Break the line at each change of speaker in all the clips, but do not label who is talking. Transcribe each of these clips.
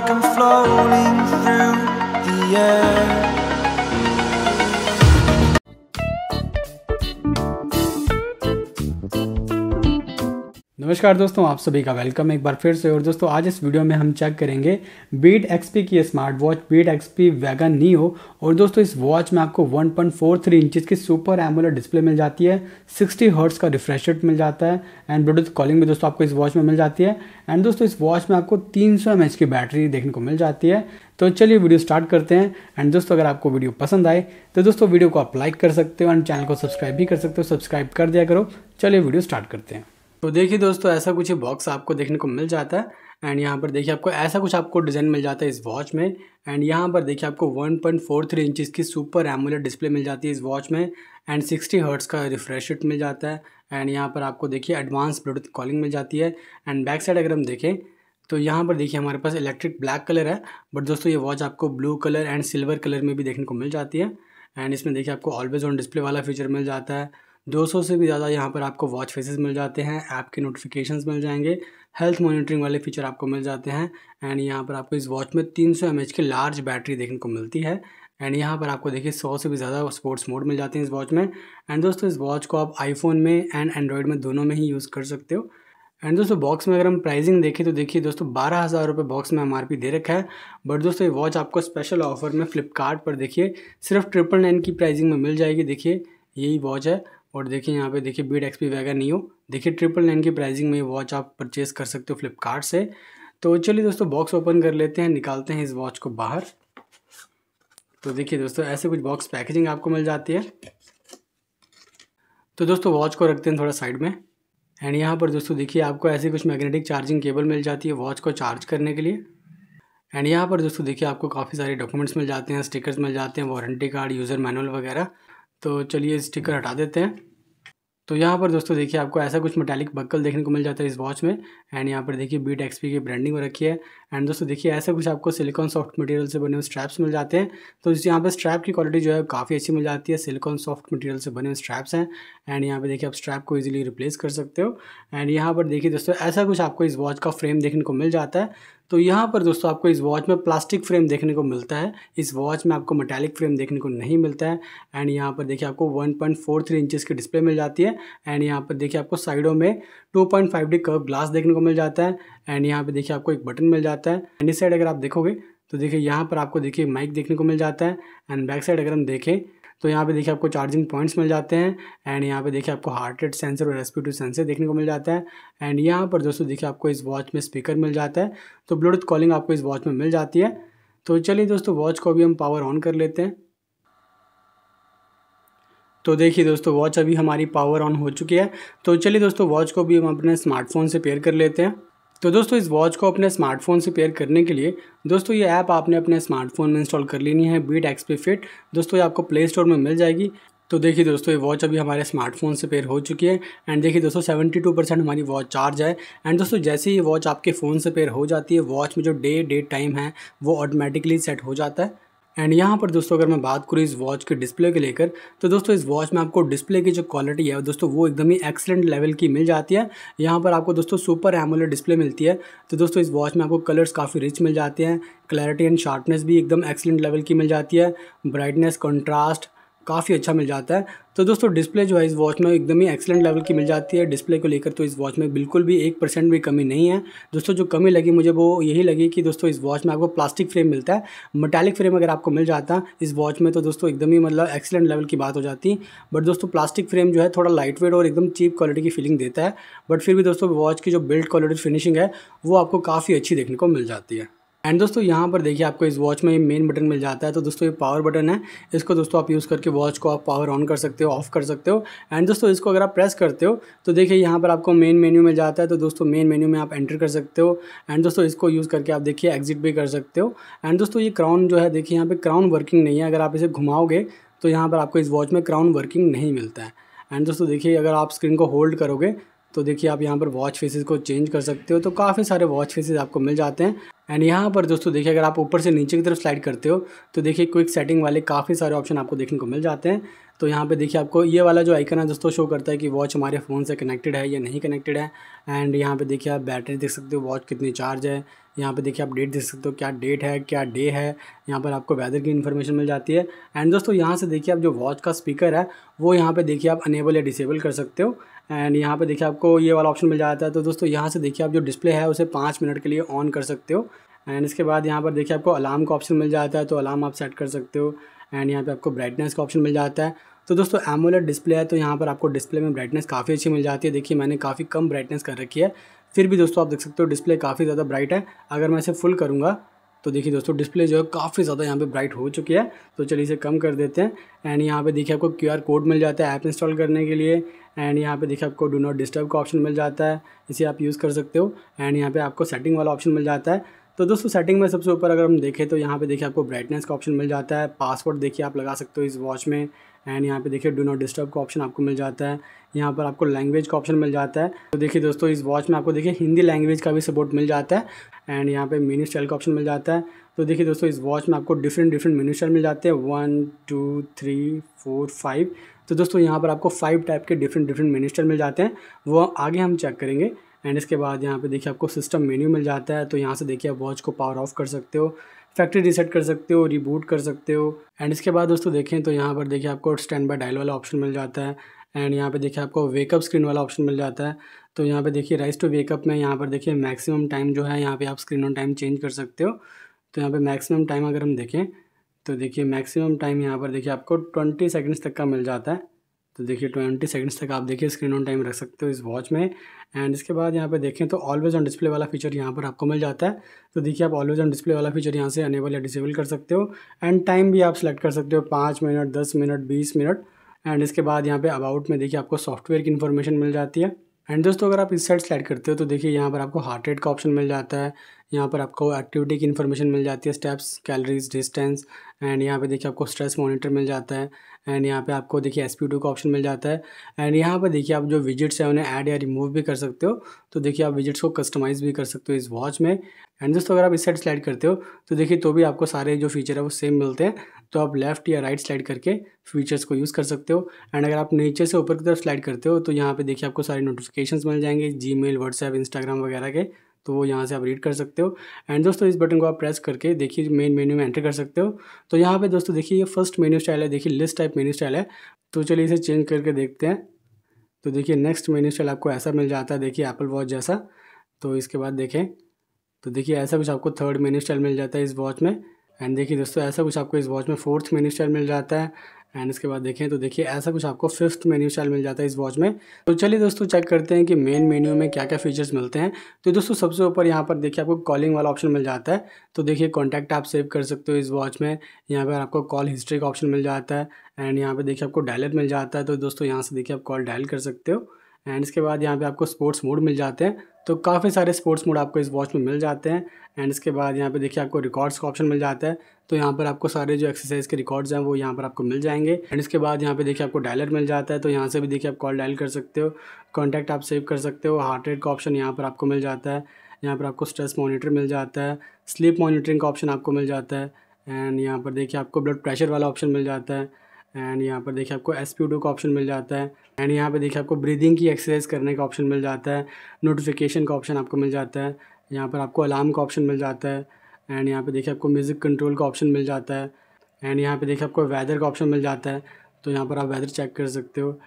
like I'm floating through the air नमस्कार दोस्तों आप सभी का वेलकम एक बार फिर से और दोस्तों आज इस वीडियो में हम चेक करेंगे बीट एक्सपी की smart watch Beat XP Vega हो और दोस्तों इस वॉच में आपको 1.43 पॉइंट इंचज की सुपर एमुलर डिस्प्ले मिल जाती है 60 हर्ट्स का रिफ्रेश रेट मिल जाता है एंड ब्लूटूथ कॉलिंग भी दोस्तों आपको इस वॉच में मिल जाती है एंड दोस्तों इस वॉच में आपको तीन सौ की बैटरी देखने को मिल जाती है तो चलिए वीडियो स्टार्ट करते हैं एंड दोस्तों अगर आपको वीडियो पसंद आए तो दोस्तों वीडियो को आप लाइक कर सकते हो एंड चैनल को सब्सक्राइब भी कर सकते हो सब्सक्राइब कर दिया करो चलिए वीडियो स्टार्ट करते हैं तो देखिए दोस्तों ऐसा कुछ बॉक्स आपको देखने को मिल जाता है एंड यहाँ पर देखिए आपको ऐसा कुछ आपको डिज़ाइन मिल जाता है इस वॉच में एंड यहाँ पर देखिए आपको 1.43 पॉइंट इंचज़ की सुपर एमुलेट डिस्प्ले मिल जाती है इस वॉच में एंड 60 हर्ट्स का रिफ्रेश रेट मिल जाता है एंड यहाँ पर आपको देखिए एडवांस ब्लूटूथ कॉलिंग मिल जाती है एंड बैक साइड अगर हम देखें तो यहाँ पर देखिए हमारे पास इलेक्ट्रिक ब्लैक कलर है बट दोस्तों ये वॉच आपको blue colour and silver colour में भी देखने को मिल जाती है एंड इसमें देखिए आपको ऑलवेज ऑन डिस्प्ले वाला फीचर मिल जाता है 200 से भी ज़्यादा यहाँ पर आपको वॉच फेसेस मिल जाते हैं ऐप के नोटिफिकेशन मिल जाएंगे हेल्थ मॉनिटरिंग वाले फीचर आपको मिल जाते हैं एंड यहाँ पर आपको इस वॉच में 300 सौ की लार्ज बैटरी देखने को मिलती है एंड यहाँ पर आपको देखिए सौ से भी ज़्यादा स्पोर्ट्स मोड मिल जाते हैं इस वॉच में एंड दोस्तों इस वॉच को आप आईफोन में एंड एंड्रॉयड में दोनों में ही यूज़ कर सकते हो एंड दोस्तों बॉक्स में अगर हम प्राइसिंग देखें तो देखिए दोस्तों बारह हज़ार रुपये बॉक्स में एम दे रखा है बट दोस्तों ये वॉच आपको स्पेशल ऑफर में फ्लिपकार्ट पर देखिए सिर्फ ट्रिपल नाइन की प्राइसिंग में मिल जाएगी देखिए यही वॉच है और देखिए यहाँ पे देखिए बीड एक्सपी वगैरह वैगन नहीं हो देखिए ट्रिपल नाइन की प्राइसिंग में ये वॉच आप परचेस कर सकते हो फ्लिपकार्ट से तो चलिए दोस्तों बॉक्स ओपन कर लेते हैं निकालते हैं इस वॉच को बाहर तो देखिए दोस्तों ऐसे कुछ बॉक्स पैकेजिंग आपको मिल जाती है तो दोस्तों वॉच को रखते हैं थोड़ा साइड में एंड यहाँ पर दोस्तों देखिए आपको ऐसे कुछ मैग्नेटिक चार्जिंग केबल मिल जाती है वॉच को चार्ज करने के लिए एंड यहाँ पर दोस्तों देखिए आपको काफ़ी सारे डॉक्यूमेंट्स मिल जाते हैं स्टिकर्स मिल जाते हैं वारंटी कार्ड यूज़र मैनुअल वगैरह तो चलिए स्टिकर हटा देते हैं तो यहाँ पर दोस्तों देखिए आपको ऐसा कुछ मेटालिक बक्कल देखने को मिल जाता है इस वॉच में एंड यहाँ पर देखिए बीट एक्सपी की ब्रांडिंग रखी है एंड दोस्तों देखिए ऐसा कुछ आपको सिलिकॉन सॉफ्ट मटेरियल से बने हुए स्ट्रैप्स मिल जाते हैं तो इस यहाँ पर स्ट्रैप की क्वालिटी जो है काफ़ी अच्छी मिल जाती है सिलिकॉन सॉफ्ट मटेरियल से बने हुए स्ट्रैप्स हैं एंड यहाँ पर देखिए आप स्ट्रैप को ईजिली रिप्लेस कर सकते हो एंड यहाँ पर देखिए दोस्तों ऐसा कुछ आपको इस वॉच का फ्रेम देखने को मिल जाता है तो यहाँ पर दोस्तों आपको इस वॉच में प्लास्टिक फ्रेम देखने को मिलता है इस वॉच में आपको मेटालिक फ्रेम देखने को नहीं मिलता है एंड यहाँ पर देखिए आपको 1.43 पॉइंट इंचज़ की डिस्प्ले मिल जाती है एंड यहाँ पर देखिए आपको साइडों में 2.5 डी कर्व ग्लास देखने को मिल जाता है एंड यहाँ पर देखिए आपको एक बटन मिल जाता है एंड इस साइड अगर आप देखोगे तो देखिए यहाँ पर आपको देखिए माइक देखने को मिल जाता है एंड बैक साइड अगर हम देखें तो यहाँ पे देखिए आपको चार्जिंग पॉइंट्स मिल जाते हैं एंड यहाँ पे देखिए आपको हार्ट रेट सेंसर और टू सेंसर देखने को मिल जाता है एंड यहाँ पर दोस्तों देखिए आपको इस वॉच में स्पीकर मिल जाता है तो ब्लूटूथ कॉलिंग आपको इस वॉच में मिल जाती है तो चलिए दोस्तों वॉच को भी हम पावर ऑन कर लेते हैं तो देखिए दोस्तों वॉच अभी हमारी पावर ऑन हो चुकी है तो चलिए दोस्तों वॉच को भी हम अपने स्मार्टफोन से पेयर कर लेते हैं तो दोस्तों इस वॉच को अपने स्मार्टफोन से पेयर करने के लिए दोस्तों ये ऐप आपने अपने स्मार्टफोन में इंस्टॉल कर लेनी है बीट एक्सपी फिट दोस्तों ये आपको प्ले स्टोर में मिल जाएगी तो देखिए दोस्तों ये वॉच अभी हमारे स्मार्टफोन से पेयर हो चुकी है एंड देखिए दोस्तों सेवेंटी टू परसेंट हमारी वॉच चार्ज है एंड दोस्तों जैसे ही वॉच आपके फ़ोन से पेयर हो जाती है वॉच में जो डे डेट टाइम है वो ऑटोमेटिकली सेट हो जाता है एंड यहाँ पर दोस्तों अगर मैं बात करूँ इस वॉच के डिस्प्ले के लेकर तो दोस्तों इस वॉच में आपको डिस्प्ले की जो क्वालिटी है दोस्तों वो एकदम ही एक्सलेंट लेवल की मिल जाती है यहाँ पर आपको दोस्तों सुपर एमोलेड डिस्प्ले मिलती है तो दोस्तों इस वॉच में आपको कलर्स काफ़ी रिच मिल जाते हैं क्लैरिटी एंड शार्पनेस भी एकदम एक्सलेंट लेवल की मिल जाती है ब्राइटनेस कंट्रास्ट काफ़ी अच्छा मिल जाता है तो दोस्तों डिस्प्ले जो है इस वॉच में एकदम ही एक्सेलेंट लेवल की मिल जाती है डिस्प्ले को लेकर तो इस वॉच में बिल्कुल भी एक परसेंट भी कमी नहीं है दोस्तों जो कमी लगी मुझे वो यही लगी कि दोस्तों इस वॉच में आपको प्लास्टिक फ्रेम मिलता है मेटालिक फ्रेम अगर आपको मिल जाता इस वॉच में तो दोस्तों एकदम ही मतलब एक्सेलेंट लेवल की बात हो जाती बट दोस्तों प्लास्टिक फ्रेम जो है थोड़ा लाइट वेट और एकदम चीप क्वालिटी की फीलिंग देता है बट फिर भी दोस्तों वॉच की जो बिल्ड क्वालिटी फिनिशिंग है वो आपको काफ़ी अच्छी देखने को मिल जाती है एंड दोस्तों यहाँ पर देखिए आपको इस वॉच में ये मेन बटन मिल जाता है तो दोस्तों ये पावर बटन है इसको दोस्तों आप यूज़ करके वॉच को आप पावर ऑन कर सकते हो ऑफ कर सकते हो एंड दोस्तों इसको अगर आप प्रेस करते हो तो देखिए यहाँ पर आपको मेन मेन्यू मिल जाता है तो दोस्तों मेन मेन्यू में आप एंटर कर सकते हो एंड दोस्तों इसको यूज़ करके आप देखिए एग्जिट भी कर सकते हो एंड दोस्तों ये क्राउन जो है देखिए यहाँ पर क्राउन वर्किंग नहीं है अगर आप इसे घुमाओगे तो यहाँ पर आपको इस वॉच में क्राउन वर्किंग नहीं मिलता है एंड दोस्तों देखिए अगर आप स्क्रीन को होल्ड करोगे तो देखिए आप यहाँ पर वॉच फेसेस को चेंज कर सकते हो तो काफ़ी सारे वॉच फेसेस आपको मिल जाते हैं एंड यहाँ पर दोस्तों देखिए अगर आप ऊपर से नीचे की तरफ स्लाइड करते हो तो देखिए क्विक सेटिंग वाले काफ़ी सारे ऑप्शन आपको देखने को मिल जाते हैं तो यहाँ पे देखिए आपको ये वाला जो आइकन है दोस्तों शो करता है कि वॉच हमारे फ़ोन से कनेक्टेड है या नहीं कनेक्टेड है एंड यहाँ पे देखिए आप बैटरी देख सकते हो वॉच कितनी चार्ज है यहाँ पे देखिए आप डेट देख सकते हो क्या डेट है क्या डे है यहाँ पर आपको वेदर की इन्फॉर्मेशन मिल जाती है एंड दोस्तों यहाँ से देखिए आप जो वॉच का स्पीकर है वो यहाँ पर देखिए आप अनेबल या डिसेबल कर सकते हो एंड यहाँ पे देखिए आपको ये वाला ऑप्शन मिल जाता है तो दोस्तों यहाँ से देखिए आप जो डिस्प्ले है उसे पाँच मिनट के लिए ऑन कर सकते हो एंड इसके बाद यहाँ पर देखिए आपको अलार्म का ऑप्शन मिल जाता है तो अलार्म आप सेट कर सकते हो एंड यहाँ पे आपको ब्राइटनेस का ऑप्शन मिल जाता है तो दोस्तों एमोलेट डिस्प्ले है तो यहाँ पर आपको डिस्प्ले में ब्राइटनेस काफ़ी अच्छी मिल जाती है देखिए मैंने काफ़ी कम ब्राइटनेस कर रखी है फिर भी दोस्तों आप देख सकते हो डिस्प्ले काफ़ी ज़्यादा ब्राइट है अगर मैं इसे फुल करूँगा तो देखिए दोस्तों डिस्प्ले जो है काफ़ी ज़्यादा यहाँ पे ब्राइट हो चुकी है तो चलिए इसे कम कर देते हैं एंड यहाँ पे देखिए आपको क्यूआर कोड मिल जाता है ऐप इंस्टॉल करने के लिए एंड यहाँ पे देखिए आपको डू नॉट डिस्टर्ब का ऑप्शन मिल जाता है इसे आप यूज़ कर सकते हो एंड यहाँ पे आपको सेटिंग वाला ऑप्शन मिल जाता है तो दोस्तों सेटिंग में सबसे ऊपर अगर हम देखें तो यहाँ पे देखिए आपको ब्राइटनेस का ऑप्शन मिल जाता है पासवर्ड देखिए आप लगा सकते हो इस वॉच में एंड यहाँ पे देखिए डू नॉट डिस्टर्ब का ऑप्शन आपको मिल जाता है यहाँ पर आपको लैंग्वेज का ऑप्शन मिल जाता है तो देखिए दोस्तों इस वॉच में आपको देखिए हिंदी लैंग्वेज का भी सपोर्ट मिल जाता है एंड यहाँ पे मिनी स्टाइल का ऑप्शन मिल जाता है तो देखिए दोस्तों इस वॉच में आपको डिफरेंट डिफरेंट मिनी स्टाइल मिल जाते हैं one two three four five तो दोस्तों यहाँ पर आपको फाइव टाइप के डिफरेंट डिफरेंट मिनिस्टर मिल जाते हैं वो आगे हम चेक करेंगे एंड इसके बाद यहाँ पे देखिए आपको सिस्टम मेन्यू मिल जाता है तो यहाँ से देखिए आप वॉच को पावर ऑफ कर सकते हो फैक्ट्री रीसेट कर सकते हो रिबूट कर सकते हो एंड इसके बाद दोस्तों देखें तो यहाँ पर देखिए आपको स्टैंड बाय डायल वाला ऑप्शन मिल जाता है एंड यहाँ पे देखिए आपको वेकअप स्क्रीन वाला ऑप्शन मिल जाता है तो यहाँ पे देखिए राइस टू वेकअप में यहाँ पर देखिए मैक्सिमम टाइम जो है यहाँ पे आप स्क्रीन ऑन टाइम चेंज कर सकते हो तो यहाँ पे मैक्सिमम टाइम अगर हम देखें तो देखिए मैक्सिमम टाइम यहाँ पर देखिए आपको ट्वेंटी सेकेंड्स तक का मिल जाता है तो देखिए ट्वेंटी सेकेंड्स तक आप देखिए स्क्रीन ऑन टाइम रख सकते हो इस वॉच में एंड इसके बाद यहाँ पे देखें तो ऑलवेज ऑन डिस्प्ले वाला फीचर यहाँ पर आपको मिल जाता है तो देखिए आप ऑलवेज ऑन डिस्प्ले वाला फीचर यहाँ से अनेबल या डिसेबल कर सकते हो एंड टाइम भी आप सेलेक्ट कर सकते हो पाँच मिनट दस मिनट बीस मिनट एंड इसके बाद यहाँ पर अबाउट में देखिए आपको सॉफ्टवेयर की इन्फॉर्मेशन मिल जाती है एंड दोस्तों अगर आप इस साइड स्लाइड करते हो तो देखिए यहाँ पर आपको हार्ट रेट का ऑप्शन मिल जाता है यहाँ पर आपको एक्टिविटी की इन्फॉर्मेशन मिल जाती है स्टेप्स कैलरीज डिस्टेंस एंड यहाँ पे देखिए आपको स्ट्रेस मॉनिटर मिल जाता है एंड यहाँ पे आपको देखिए एस पी टू का ऑप्शन मिल जाता है एंड यहाँ पर देखिए आप जो विजिट्स हैं उन्हें ऐड या रिमूव भी कर सकते हो तो देखिए आप विजिट्स को कस्टमाइज़ भी कर सकते हो इस वॉच में एंड दोस्तों अगर आप इस साइड स्लाइड करते हो तो देखिए तो भी आपको सारे जो फीचर है वो सेम मिलते हैं तो आप लेफ्ट या राइट स्लाइड करके फीचर्स को यूज़ कर सकते हो एंड अगर आप नीचे से ऊपर की तरफ स्लाइड करते हो तो यहाँ पे देखिए आपको सारे नोटिफिकेशंस मिल जाएंगे जी मेल व्हाट्सएप इंस्टाग्राम वगैरह के तो वो यहाँ से आप रीड कर सकते हो एंड दोस्तों इस बटन को आप प्रेस करके देखिए मेन मेन्यू में एंटर कर सकते हो तो यहाँ पे दोस्तों देखिए ये फर्स्ट मेन्यू स्टाइल है देखिए लिस्ट टाइप मेन्यू स्टाइल है तो चलिए इसे चेंज करके देखते हैं तो देखिए नेक्स्ट मेन्यू स्टाइल आपको ऐसा मिल जाता है देखिए एप्पल वॉच जैसा तो इसके बाद देखें तो देखिए ऐसा कुछ आपको थर्ड मेन्यू स्टाइल मिल जाता है इस वॉच में एंड देखिए दोस्तों ऐसा कुछ आपको इस वॉच में फोर्थ मेन्यू स्टाइल मिल जाता है एंड इसके बाद देखें तो देखिए ऐसा कुछ आपको फिफ्थ मेन्यू स्टाइल मिल जाता है इस वॉच में तो चलिए दोस्तों चेक करते हैं कि मेन मेन्यू में क्या क्या फीचर्स मिलते हैं तो दोस्तों सबसे ऊपर यहाँ पर देखिए आपको कॉलिंग वाला ऑप्शन मिल जाता है तो देखिए कॉन्टैक्ट आप सेव कर सकते हो इस वॉच में यहाँ पर आपको कॉल हिस्ट्री का ऑप्शन मिल जाता है एंड यहाँ पर देखिए आपको डायलर मिल जाता है तो दोस्तों यहाँ से देखिए आप कॉल डायल कर सकते हो एंड इसके बाद यहाँ पे आपको स्पोर्ट्स मोड मिल जाते हैं तो काफ़ी सारे स्पोर्ट्स मोड आपको इस वॉच में मिल जाते हैं एंड इसके बाद यहाँ पे देखिए आपको रिकॉर्ड्स का ऑप्शन मिल जाता है तो यहाँ पर आपको सारे जो एक्सरसाइज के रिकॉर्ड्स हैं वो यहाँ पर आपको मिल जाएंगे एंड इसके बाद यहाँ पे देखिए आपको डायलर मिल जाता है तो यहाँ से भी देखिए आप कॉल डायल कर सकते हो कॉन्टैक्ट आप सेव कर सकते हो हार्ट रेट का ऑप्शन यहाँ पर आपको मिल जाता है यहाँ पर आपको स्ट्रेस मोनीटर मिल जाता है स्लीप मोनीटरिंग का ऑप्शन आपको मिल जाता है एंड यहाँ पर देखिए आपको ब्लड प्रेशर वाला ऑप्शन मिल जाता है एंड यहाँ पर देखिए आपको एस पी का ऑप्शन मिल जाता है एंड यहाँ पर देखिए आपको ब्रीदिंग की एक्सरसाइज करने का ऑप्शन मिल जाता है नोटिफिकेशन का ऑप्शन आपको मिल जाता है यहाँ पर आपको अलार्म का ऑप्शन मिल जाता है एंड यहाँ पे देखिए आपको म्यूज़िक कंट्रोल का ऑप्शन मिल जाता है एंड यहाँ पे देखिए आपको वेदर का ऑप्शन मिल जाता है तो यहाँ पर आप वेदर चेक कर सकते हो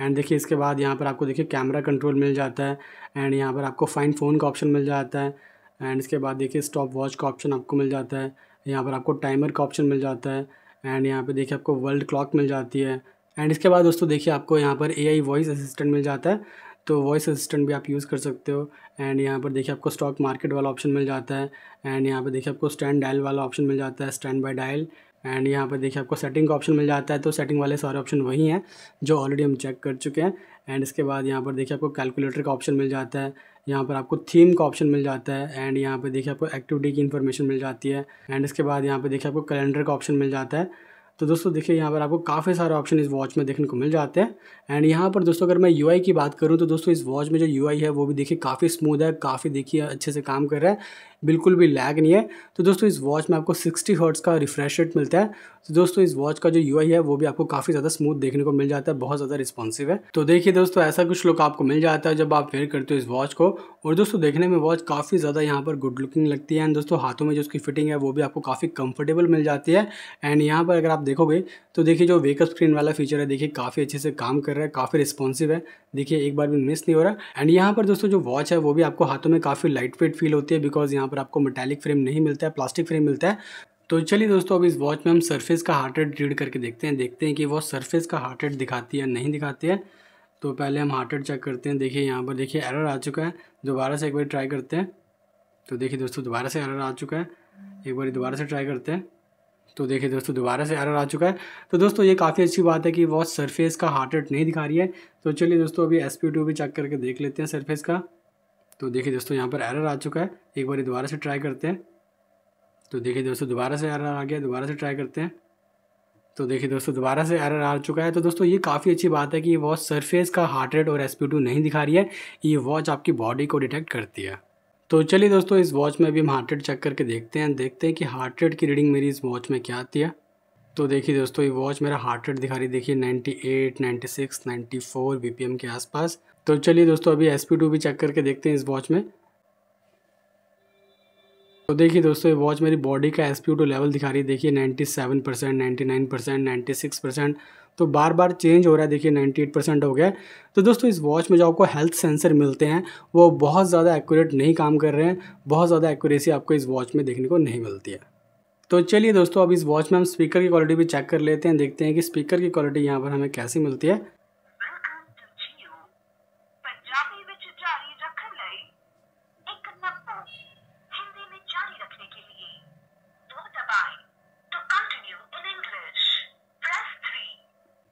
एंड देखिए इसके बाद यहाँ पर आपको देखिए कैमरा कंट्रोल मिल जाता है एंड यहाँ पर आपको फाइन फ़ोन का ऑप्शन मिल जाता है एंड इसके बाद देखिए स्टॉप वॉच का ऑप्शन आपको मिल जाता है यहाँ पर आपको टाइमर का ऑप्शन मिल जाता है एंड यहाँ पे देखिए आपको वर्ल्ड क्लॉक मिल जाती है एंड इसके बाद दोस्तों देखिए आपको यहाँ पर ए आई वॉइस असिस्टेंट मिल जाता है तो वॉइस असिस्टेंट भी आप यूज़ कर सकते हो एंड यहाँ पर देखिए आपको स्टॉक मार्केट वाला ऑप्शन मिल जाता है एंड यहाँ पर देखिए आपको स्टैंड डायल वाला ऑप्शन मिल जाता है स्टैंड बाय डायल एंड यहाँ पर देखिए आपको सेटिंग का ऑप्शन मिल जाता है तो सेटिंग वाले सारे ऑप्शन वही हैं जो ऑलरेडी हम चेक कर चुके हैं एंड इसके बाद यहाँ पर देखिए आपको कैलकुलेटर का ऑप्शन मिल जाता है यहाँ पर आपको थीम का ऑप्शन मिल जाता है एंड यहाँ पर देखिए आपको एक्टिविटी की इन्फॉर्मेशन मिल जाती है एंड इसके बाद यहाँ पर देखिए आपको कैलेंडर का ऑप्शन मिल जाता है तो दोस्तों देखिए यहाँ पर आपको काफ़ी सारे ऑप्शन इस वॉच में देखने को मिल जाते हैं एंड यहाँ पर दोस्तों अगर मैं यूआई की बात करूँ तो दोस्तों इस वॉच में जो यूआई है वो भी देखिए काफ़ी स्मूथ है काफ़ी देखिए अच्छे से काम कर रहा है बिल्कुल भी लैग नहीं है तो दोस्तों इस वॉच में आपको 60 हर्ट्स का रिफ्रेश रेट मिलता है तो दोस्तों इस वॉच का जो यू है वो भी आपको काफ़ी ज़्यादा स्मूथ देखने को मिल जाता है बहुत ज़्यादा रिस्पॉन्सिव है तो देखिए दोस्तों ऐसा कुछ लुक आपको मिल जाता है जब आप वेयर करते हो इस वॉच को और दोस्तों देखने में वॉच काफ़ी ज़्यादा यहाँ पर गुड लुकिंग लगती है एंड दोस्तों हाथों में जो उसकी फिटिंग है वो भी आपको काफ़ी कंफर्टेबल मिल जाती है एंड यहाँ पर अगर आप देखोगे तो देखिए जो वेकअप स्क्रीन वाला फीचर है देखिए काफ़ी अच्छे से काम कर रहा है काफ़ी रिस्पॉन्सिव है देखिए एक बार भी मिस नहीं हो रहा एंड यहाँ पर दोस्तों जो वॉच है वो भी आपको हाथों में काफ़ी लाइट वेट फील होती है बिकॉज यहाँ पर आपको मेटालिक फ्रेम नहीं मिलता है प्लास्टिक फ्रेम मिलता है तो चलिए दोस्तों अब इस वॉच में हम सरफेस का हार्ट रेट रीड करके देखते हैं देखते हैं कि वॉच सरफेस का हार्ट रेट दिखाती है नहीं दिखाती है तो पहले हम हार्ट रेट चेक करते हैं देखिए यहाँ पर देखिए एरर आ चुका है दोबारा से एक बार ट्राई करते हैं तो देखिए दोस्तों दोबारा से एरर आ चुका है एक बार दोबारा से ट्राई करते हैं तो देखिए दोस्तों दोबारा से एरर आ चुका है तो दोस्तों ये काफ़ी अच्छी बात है कि वॉच सरफेस का हार्ट रेट नहीं दिखा रही है तो चलिए दोस्तों अभी एस भी चेक करके देख लेते हैं सरफेस का तो देखिए दोस्तों यहाँ पर एरर आ चुका है एक बार दोबारा से ट्राई करते हैं तो देखिए दोस्तों दोबारा से एरर आ गया दोबारा से ट्राई करते हैं तो देखिए दोस्तों दोबारा से एरर आ चुका है तो दोस्तों ये काफ़ी अच्छी बात है कि ये वॉच सरफेस का हार्ट रेट और एस नहीं दिखा रही है ये वॉच आपकी बॉडी को डिटेक्ट करती है तो चलिए दोस्तों इस वॉच में भी हम हार्ट रेट चेक करके देखते हैं देखते हैं कि हार्ट रेट की रीडिंग मेरी इस वॉच में क्या आती है तो देखिए दोस्तों ये वॉच मेरा हार्ट रेट दिखा रही देखिए फोर बी पी एम के आसपास तो चलिए दोस्तों अभी एस पी टू भी चेक करके देखते हैं इस वॉच में तो देखिए दोस्तों ये वॉच मेरी बॉडी का एस पी टू लेवल दिखा रही है देखिए seven percent ninety nine percent ninety six percent तो बार बार चेंज हो रहा है देखिए नाइन्टी एट परसेंट हो गया तो दोस्तों इस वॉच में जो आपको हेल्थ सेंसर मिलते हैं वो बहुत ज़्यादा एक्यूरेट नहीं काम कर रहे हैं बहुत ज़्यादा एक्यूरेसी आपको इस वॉच में देखने को नहीं मिलती है तो चलिए दोस्तों अब इस वॉच में हम स्पीकर की क्वालिटी भी चेक कर लेते हैं देखते हैं कि स्पीकर की क्वालिटी यहाँ पर हमें कैसी मिलती है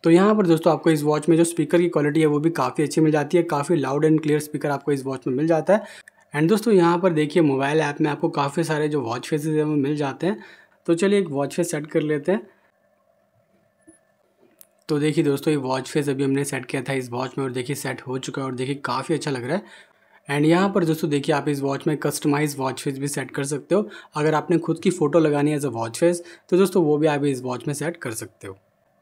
तो यहाँ पर दोस्तों आपको इस वॉच में जो स्पीकर की क्वालिटी है वो भी काफ़ी अच्छी मिल जाती है काफ़ी लाउड एंड क्लियर स्पीकर आपको इस वॉच में मिल जाता है एंड दोस्तों यहाँ पर देखिए मोबाइल ऐप में आपको काफ़ी सारे जो वॉच फेसेस हैं वो मिल जाते हैं तो चलिए एक वॉच फेस सेट कर लेते हैं तो देखिए दोस्तों ये वॉच फेस अभी हमने सेट किया था इस वॉच में और देखिए सेट हो चुका है और देखिए काफ़ी अच्छा लग रहा है एंड यहाँ पर दोस्तों देखिए आप इस वॉच में कस्टमाइज वॉच फेस भी सेट कर सकते हो अगर आपने खुद की फ़ोटो लगानी है एज अ वॉच फेस तो दोस्तों वो भी आप इस वॉच में सेट कर सकते हो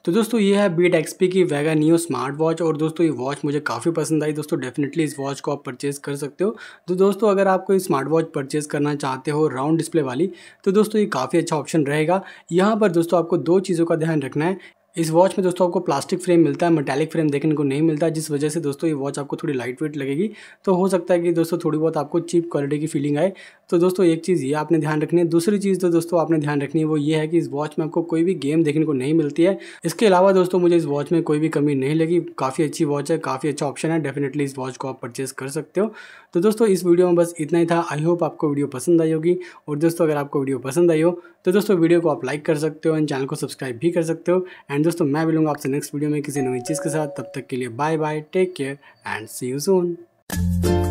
तो दोस्तों ये है बीट एक्सपी की वेगा न्यू स्मार्ट वॉच और दोस्तों ये वॉच मुझे काफ़ी पसंद आई दोस्तों डेफिनेटली इस वॉच को आप परचेज़ कर सकते हो तो दोस्तों अगर आपको कोई स्मार्ट वॉच परचेज़ करना चाहते हो राउंड डिस्प्ले वाली तो दोस्तों ये काफ़ी अच्छा ऑप्शन रहेगा यहाँ पर दोस्तों आपको दो चीज़ों का ध्यान रखना है इस वॉच में दोस्तों आपको प्लास्टिक फ्रेम मिलता है मेटालिक फ्रेम देखने को नहीं मिलता जिस वजह से दोस्तों ये वॉच आपको थोड़ी लाइट वेट लगेगी तो हो सकता है कि दोस्तों थोड़ी बहुत आपको चीप क्वालिटी की फीलिंग आए तो दोस्तों एक चीज़ ये आपने ध्यान रखनी है दूसरी चीज़ तो दोस्तों आपने ध्यान रखनी है वो ये है कि इस वॉच में आपको कोई भी गेम देखने को नहीं मिलती है इसके अलावा दोस्तों मुझे इस वॉच में कोई भी कमी नहीं लगी काफ़ी अच्छी वॉच है काफ़ी अच्छा ऑप्शन है डेफिनेटली इस वॉच को आप परचेज़ कर सकते हो तो दोस्तों इस वीडियो में बस इतना ही था आई होप आपको वीडियो पसंद आई होगी और दोस्तों अगर आपको वीडियो पसंद आई हो तो दोस्तों वीडियो को आप लाइक कर सकते हो एंड चैनल को सब्सक्राइब भी कर सकते हो एंड दोस्तों मैं मिलूंगा आपसे नेक्स्ट वीडियो में किसी नई चीज़ के साथ तब तक के लिए bye bye take care and see you Son